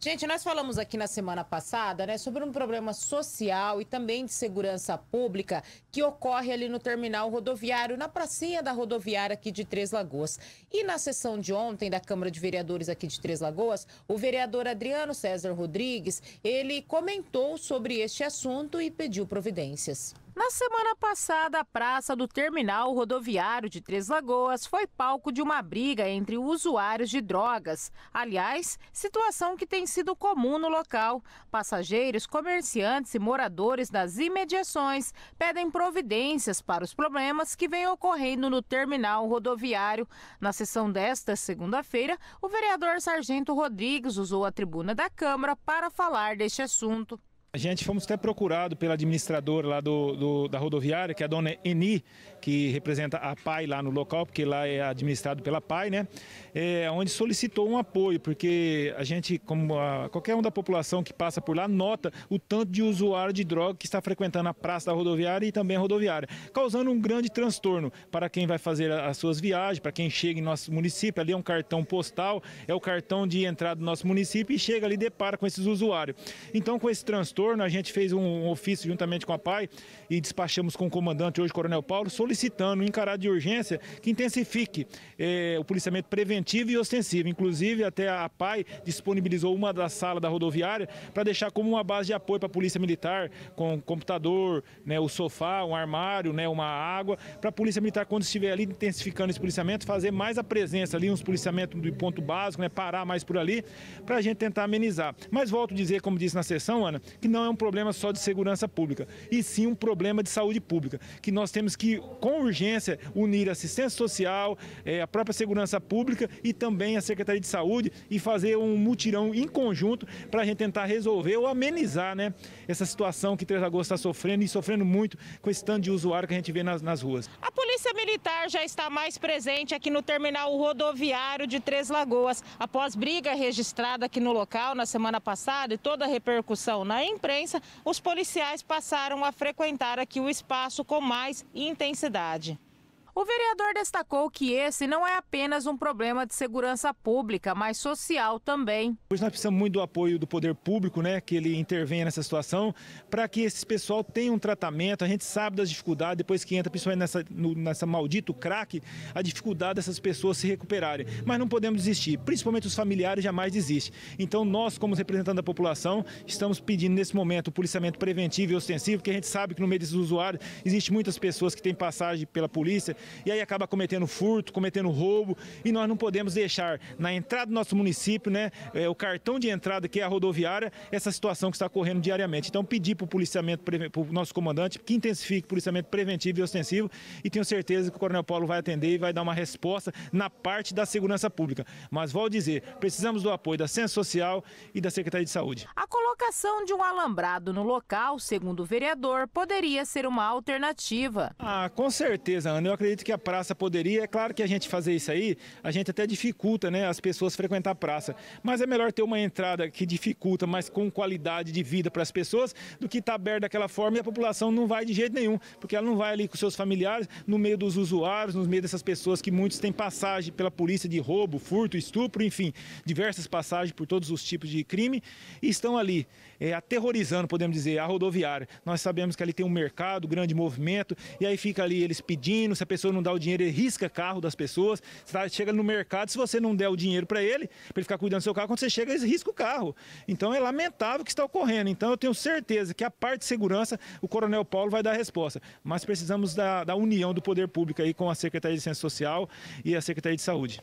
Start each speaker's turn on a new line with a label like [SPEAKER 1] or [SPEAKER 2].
[SPEAKER 1] Gente, nós falamos aqui na semana passada, né, sobre um problema social e também de segurança pública que ocorre ali no terminal rodoviário, na pracinha da rodoviária aqui de Três Lagoas. E na sessão de ontem da Câmara de Vereadores aqui de Três Lagoas, o vereador Adriano César Rodrigues, ele comentou sobre este assunto e pediu providências. Na semana passada, a praça do terminal rodoviário de Três Lagoas foi palco de uma briga entre usuários de drogas. Aliás, situação que tem sido comum no local. Passageiros, comerciantes e moradores das imediações pedem providências para os problemas que vêm ocorrendo no terminal rodoviário. Na sessão desta segunda-feira, o vereador Sargento Rodrigues usou a tribuna da Câmara para falar deste assunto.
[SPEAKER 2] A gente fomos até procurado pela administradora lá do, do, da rodoviária, que é a dona Eni, que representa a PAI lá no local, porque lá é administrado pela PAI, né? É, onde solicitou um apoio, porque a gente, como a, qualquer um da população que passa por lá, nota o tanto de usuário de droga que está frequentando a praça da rodoviária e também a rodoviária, causando um grande transtorno para quem vai fazer as suas viagens, para quem chega em nosso município. Ali é um cartão postal, é o cartão de entrada do nosso município e chega ali e depara com esses usuários. Então, com esse transtorno, retorno, a gente fez um ofício juntamente com a PAI e despachamos com o comandante hoje, Coronel Paulo, solicitando, encarar de urgência, que intensifique eh, o policiamento preventivo e ostensivo. Inclusive, até a PAI disponibilizou uma da sala da rodoviária para deixar como uma base de apoio para a Polícia Militar, com computador, né, o sofá, um armário, né, uma água, para a Polícia Militar, quando estiver ali intensificando esse policiamento, fazer mais a presença ali, uns policiamento do ponto básico, né, parar mais por ali, para a gente tentar amenizar. Mas volto a dizer, como disse na sessão, Ana, que não é um problema só de segurança pública, e sim um problema de saúde pública, que nós temos que, com urgência, unir a assistência social, é, a própria segurança pública e também a Secretaria de Saúde e fazer um mutirão em conjunto para a gente tentar resolver ou amenizar né, essa situação que Três Lagoas está sofrendo e sofrendo muito com esse tanto de usuário que a gente vê nas, nas ruas.
[SPEAKER 1] A Polícia Militar já está mais presente aqui no terminal rodoviário de Três Lagoas, após briga registrada aqui no local na semana passada e toda a repercussão na imprensa imprensa, os policiais passaram a frequentar aqui o espaço com mais intensidade. O vereador destacou que esse não é apenas um problema de segurança pública, mas social também.
[SPEAKER 2] Hoje nós precisamos muito do apoio do poder público, né, que ele intervenha nessa situação, para que esse pessoal tenha um tratamento. A gente sabe das dificuldades, depois que entra, principalmente nessa, no, nessa maldito crack, a dificuldade dessas pessoas se recuperarem. Mas não podemos desistir, principalmente os familiares jamais desistem. Então nós, como representantes da população, estamos pedindo nesse momento o policiamento preventivo e ostensivo, porque a gente sabe que no meio desses usuários existem muitas pessoas que têm passagem pela polícia, e aí acaba cometendo furto, cometendo roubo, e nós não podemos deixar na entrada do nosso município, né, é, o cartão de entrada que é a rodoviária, essa situação que está ocorrendo diariamente. Então pedir para o policiamento, para o nosso comandante, que intensifique o policiamento preventivo e ostensivo, e tenho certeza que o Coronel Paulo vai atender e vai dar uma resposta na parte da segurança pública. Mas vou dizer, precisamos do apoio da Ciência Social e da Secretaria de Saúde.
[SPEAKER 1] A colocação de um alambrado no local, segundo o vereador, poderia ser uma alternativa.
[SPEAKER 2] Ah, com certeza, Ana. Eu acredito que a praça poderia. É claro que a gente fazer isso aí, a gente até dificulta né, as pessoas frequentar a praça. Mas é melhor ter uma entrada que dificulta, mas com qualidade de vida para as pessoas, do que estar tá aberta daquela forma e a população não vai de jeito nenhum, porque ela não vai ali com seus familiares, no meio dos usuários, no meio dessas pessoas que muitos têm passagem pela polícia de roubo, furto, estupro, enfim, diversas passagens por todos os tipos de crime, e estão ali é, aterrorizando, podemos dizer, a rodoviária. Nós sabemos que ali tem um mercado, grande movimento, e aí fica ali eles pedindo, se a pessoa pessoa não dá o dinheiro, ele risca carro das pessoas. Você tá, chega no mercado, se você não der o dinheiro para ele, para ele ficar cuidando do seu carro, quando você chega, ele risca o carro. Então é lamentável o que está ocorrendo. Então eu tenho certeza que a parte de segurança, o Coronel Paulo vai dar a resposta. Mas precisamos da, da união do poder público aí com a Secretaria de Ciência Social e a Secretaria de Saúde.